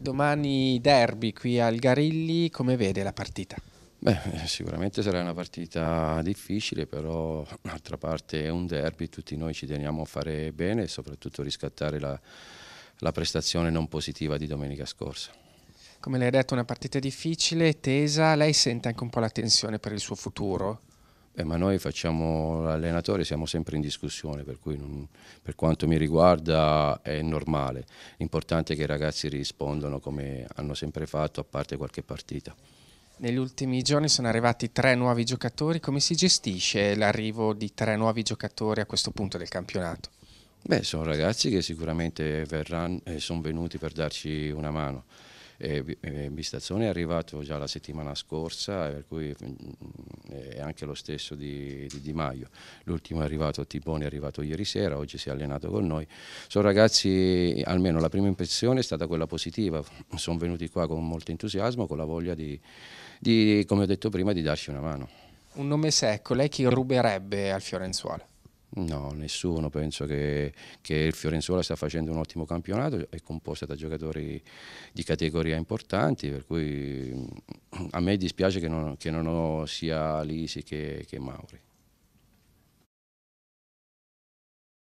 Domani derby qui al Garilli, come vede la partita? Beh, eh, sicuramente sarà una partita difficile, però d'altra parte è un derby, tutti noi ci teniamo a fare bene e soprattutto riscattare la, la prestazione non positiva di domenica scorsa. Come lei ha detto, una partita difficile, tesa, lei sente anche un po' la tensione per il suo futuro? Beh, ma noi facciamo l'allenatore, siamo sempre in discussione, per cui non, per quanto mi riguarda è normale. L'importante è che i ragazzi rispondano come hanno sempre fatto, a parte qualche partita. Negli ultimi giorni sono arrivati tre nuovi giocatori, come si gestisce l'arrivo di tre nuovi giocatori a questo punto del campionato? Beh, sono ragazzi che sicuramente verranno, eh, sono venuti per darci una mano eh, Bistazzone è arrivato già la settimana scorsa, per cui mm, mm, è anche lo stesso di Di, di Maio. L'ultimo è arrivato, Tiboni è arrivato ieri sera, oggi si è allenato con noi. Sono ragazzi, almeno la prima impressione è stata quella positiva, sono venuti qua con molto entusiasmo, con la voglia di, di come ho detto prima, di darci una mano. Un nome secco, lei chi ruberebbe al Fiorenzuola? No, nessuno, penso che, che, il Fiorenzuola sta facendo un ottimo campionato, è composta da giocatori di categoria importanti, per cui mm, a me dispiace che non, che non ho sia Lisi che, che Mauri.